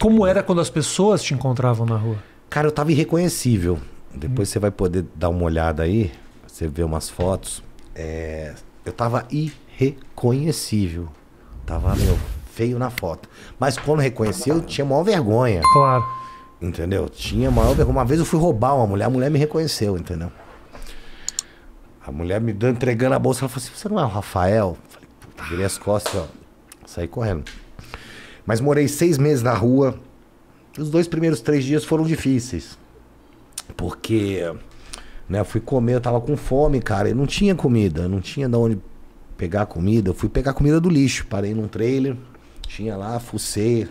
Como era quando as pessoas te encontravam na rua? Cara, eu tava irreconhecível. Depois hum. você vai poder dar uma olhada aí, você vê umas fotos. É... eu tava irreconhecível. Tava, meu, feio na foto. Mas quando reconheceu, eu tinha maior vergonha. Claro. Entendeu? Tinha maior vergonha. Uma vez eu fui roubar uma mulher, a mulher me reconheceu, entendeu? A mulher me deu entregando a bolsa, ela falou assim: você não é o Rafael? Eu falei, puta, virei as costas, ó. Saí correndo. Mas morei seis meses na rua. Os dois primeiros três dias foram difíceis. Porque, né, fui comer, eu tava com fome, cara, e não tinha comida, não tinha de onde pegar comida. Eu fui pegar comida do lixo, parei num trailer, tinha lá, fucei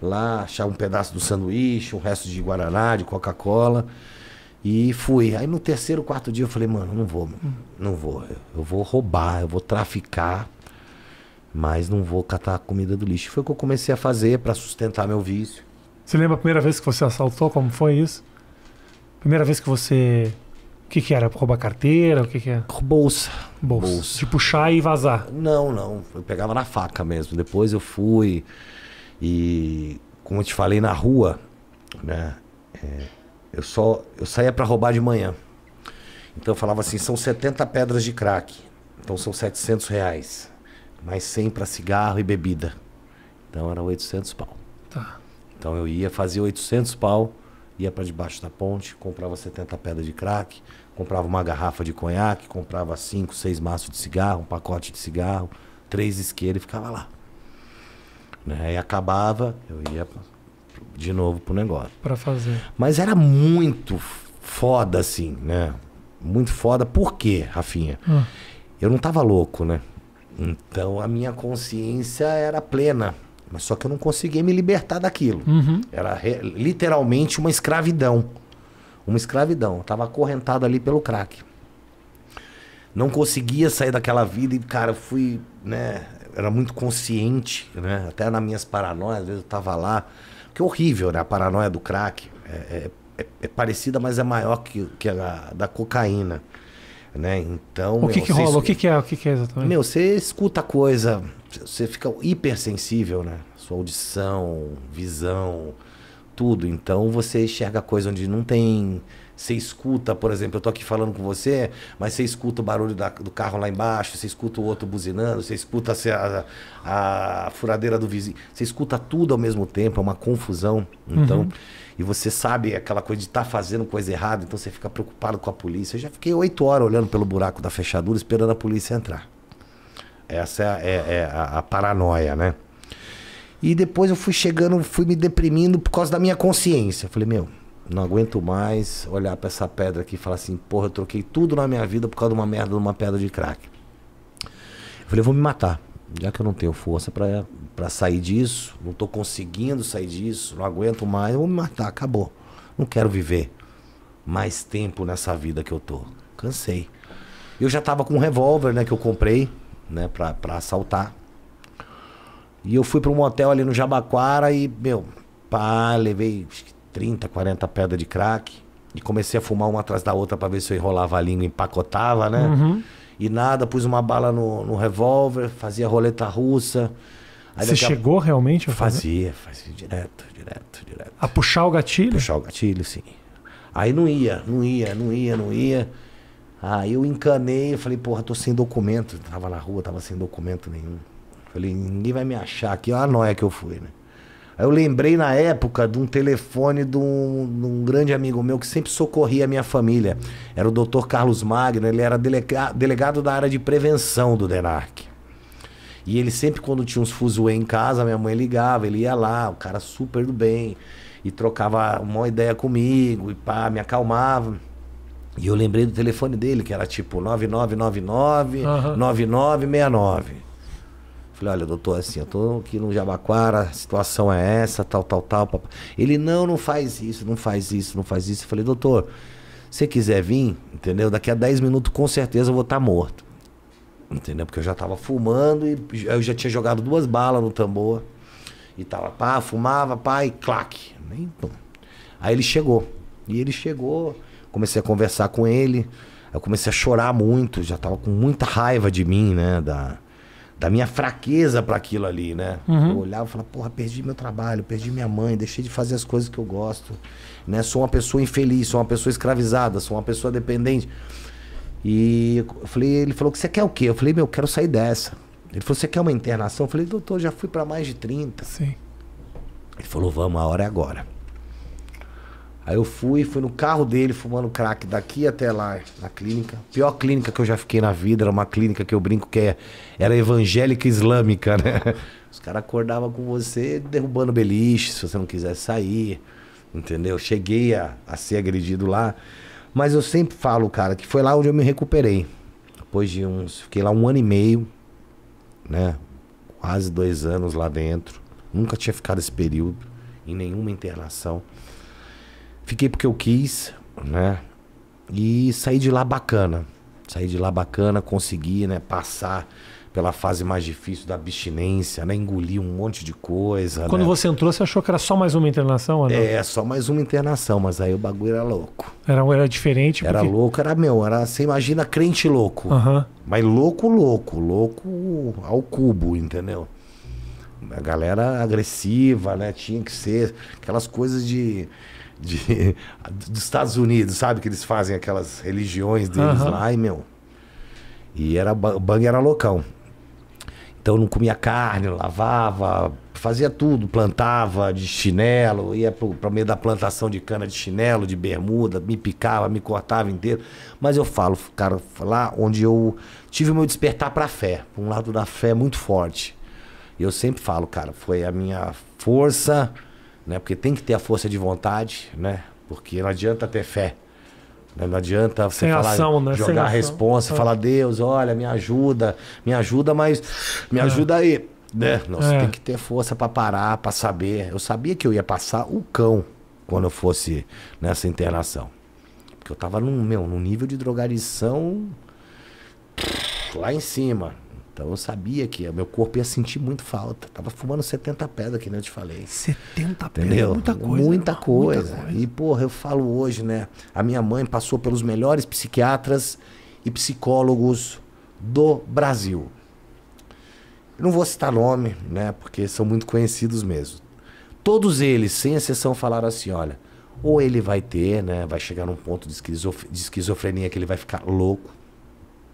lá, achava um pedaço do sanduíche, um resto de guaraná, de Coca-Cola. E fui. Aí no terceiro, quarto dia eu falei, mano, não vou, não vou. Eu vou roubar, eu vou traficar mas não vou catar a comida do lixo. Foi o que eu comecei a fazer para sustentar meu vício. Você lembra a primeira vez que você assaltou? Como foi isso? Primeira vez que você. O que, que era? Roubar carteira? O que, que era? É? Bolsa. Bolsa. Bolsa. De puxar e vazar? Não, não. Eu pegava na faca mesmo. Depois eu fui. E, como eu te falei, na rua, né? É, eu só. Eu saía para roubar de manhã. Então eu falava assim: são 70 pedras de crack. Então são 700 reais mas sem para cigarro e bebida. Então era 800 pau. Tá. Então eu ia, fazia 800 pau, ia para debaixo da ponte, comprava 70 pedras de crack, comprava uma garrafa de conhaque, comprava 5, 6 maços de cigarro, um pacote de cigarro, três isqueiros e ficava lá. Né? E acabava, eu ia de novo pro negócio. Para fazer. Mas era muito foda assim, né? Muito foda. Por quê, Rafinha? Hum. Eu não tava louco, né? Então a minha consciência era plena. Mas só que eu não conseguia me libertar daquilo. Uhum. Era literalmente uma escravidão. Uma escravidão. Eu tava acorrentado ali pelo crack. Não conseguia sair daquela vida e, cara, eu fui, né? Era muito consciente, né? Até nas minhas paranoias, às vezes eu tava lá. Que é horrível, né? A paranoia do crack. É, é, é, é parecida, mas é maior que, que a da cocaína. Né? Então, o que, meu, que rola? Escuta... O que, que é? O que, que é exatamente? Meu, você escuta coisa, você fica hipersensível, né? Sua audição, visão, tudo. Então você enxerga coisa onde não tem, você escuta, por exemplo, eu tô aqui falando com você, mas você escuta o barulho da, do carro lá embaixo, você escuta o outro buzinando, você escuta a, a, a, furadeira do vizinho, você escuta tudo ao mesmo tempo, é uma confusão. Então, uhum. e você sabe aquela coisa de estar tá fazendo coisa errada, então você fica preocupado com a polícia. Eu já fiquei oito horas olhando pelo buraco da fechadura, esperando a polícia entrar. Essa é, é, é a, a paranoia, né? E depois eu fui chegando, fui me deprimindo por causa da minha consciência. Eu falei, meu, não aguento mais olhar para essa pedra aqui e falar assim, porra, eu troquei tudo na minha vida por causa de uma merda de uma pedra de crack. Eu falei, eu vou me matar, já que eu não tenho força para sair disso, não tô conseguindo sair disso, não aguento mais, eu vou me matar, acabou. Não quero viver mais tempo nessa vida que eu tô. Cansei. Eu já tava com um revólver, né, que eu comprei, né, pra, pra assaltar. E eu fui para um motel ali no Jabaquara e, meu, pá, levei 30, 40 pedras de crack. E comecei a fumar uma atrás da outra para ver se eu enrolava a língua, empacotava, né? Uhum. E nada, pus uma bala no, no revólver, fazia roleta russa. Aí Você chegou a... realmente a fazer? Fazia, fazia direto, direto, direto. A puxar o gatilho? Puxar o gatilho, sim. Aí não ia, não ia, não ia, não ia. Aí eu encanei, eu falei, porra, tô sem documento. Tava na rua, tava sem documento nenhum. Falei, ninguém vai me achar aqui. Olha a noia que eu fui, né? Aí eu lembrei na época de um telefone de um, de um, grande amigo meu que sempre socorria a minha família. Era o doutor Carlos Magno, ele era delega delegado da área de prevenção do DENARC. E ele sempre, quando tinha uns fuzuê em casa, minha mãe ligava, ele ia lá, o cara super do bem, e trocava uma ideia comigo, e pá, me acalmava. E eu lembrei do telefone dele, que era tipo 9999 uhum. 9969. Falei, olha, doutor, assim, eu tô aqui no Jabaquara, a situação é essa, tal, tal, tal. Papai. Ele, não, não faz isso, não faz isso, não faz isso. Eu falei, doutor, se quiser vir, entendeu? Daqui a 10 minutos, com certeza, eu vou estar tá morto. Entendeu? Porque eu já tava fumando e eu já tinha jogado duas balas no tambor. E tava, pá, fumava, pá, e claque. Nem, Aí ele chegou. E ele chegou, comecei a conversar com ele. Eu comecei a chorar muito, já tava com muita raiva de mim, né? Da da minha fraqueza para aquilo ali, né? Uhum. Eu olhava e falava, porra, perdi meu trabalho, perdi minha mãe, deixei de fazer as coisas que eu gosto, né? Sou uma pessoa infeliz, sou uma pessoa escravizada, sou uma pessoa dependente. E eu falei, ele falou, você quer o quê? Eu falei, meu, eu quero sair dessa. Ele falou, você quer uma internação? Eu falei, doutor, já fui para mais de 30. Sim. Ele falou, vamos, a hora é agora. Aí eu fui, fui no carro dele fumando crack daqui até lá na clínica. Pior clínica que eu já fiquei na vida, era uma clínica que eu brinco que é, era evangélica islâmica, né? Os caras acordavam com você derrubando beliche, se você não quiser sair, entendeu? Cheguei a, a ser agredido lá. Mas eu sempre falo, cara, que foi lá onde eu me recuperei. Depois de uns. Fiquei lá um ano e meio, né? Quase dois anos lá dentro. Nunca tinha ficado esse período em nenhuma internação. Fiquei porque eu quis, né? E saí de lá bacana. Saí de lá bacana, consegui, né, passar pela fase mais difícil da abstinência, né? Engolir um monte de coisa. Quando né? você entrou, você achou que era só mais uma internação? Ou não? É, só mais uma internação, mas aí o bagulho era louco. Era, era diferente? Porque... Era louco, era meu, era, você imagina crente louco. Uhum. Mas louco, louco, louco ao cubo, entendeu? A galera agressiva, né? Tinha que ser aquelas coisas de de, dos Estados Unidos, sabe? Que eles fazem aquelas religiões deles uhum. lá, e meu. E era, o Bang era loucão. Então não comia carne, lavava, fazia tudo, plantava de chinelo, ia para meio da plantação de cana de chinelo, de bermuda, me picava, me cortava inteiro. Mas eu falo, cara, lá onde eu tive o meu despertar para a fé, um lado da fé muito forte. E eu sempre falo, cara, foi a minha força, né? Porque tem que ter a força de vontade, né? Porque não adianta ter fé. Né? Não adianta você Sem falar, ação, né? jogar a responsa, é. falar, Deus, olha, me ajuda, me ajuda, mas me é. ajuda aí. Né? É. Não, você é. tem que ter força para parar, para saber. Eu sabia que eu ia passar o cão quando eu fosse nessa internação. Porque eu tava num, meu, num nível de drogadição lá em cima. Então eu sabia que meu corpo ia sentir muito falta. Tava fumando 70 pedras, que nem eu te falei. 70 pedras? muita coisa. Muita coisa. coisa. E, porra, eu falo hoje, né? A minha mãe passou pelos melhores psiquiatras e psicólogos do Brasil. não vou citar nome, né? Porque são muito conhecidos mesmo. Todos eles, sem exceção, falaram assim: olha, ou ele vai ter, né? Vai chegar num ponto de esquizofrenia que ele vai ficar louco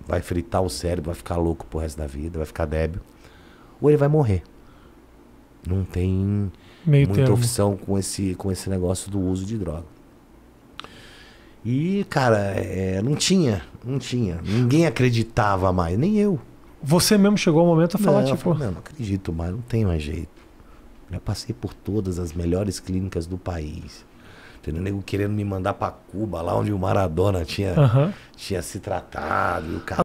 vai fritar o cérebro, vai ficar louco pro resto da vida, vai ficar débil. Ou ele vai morrer. Não tem Meio muita termo. opção com esse, com esse negócio do uso de droga. E, cara, é, não tinha, não tinha. Ninguém acreditava mais, nem eu. Você mesmo chegou ao momento a falar, não, tipo. Falei, não, não acredito mais, não tem mais jeito. Já passei por todas as melhores clínicas do país. Entendeu? Nego querendo me mandar para Cuba, lá onde o Maradona tinha, uhum. tinha se tratado. E o cara...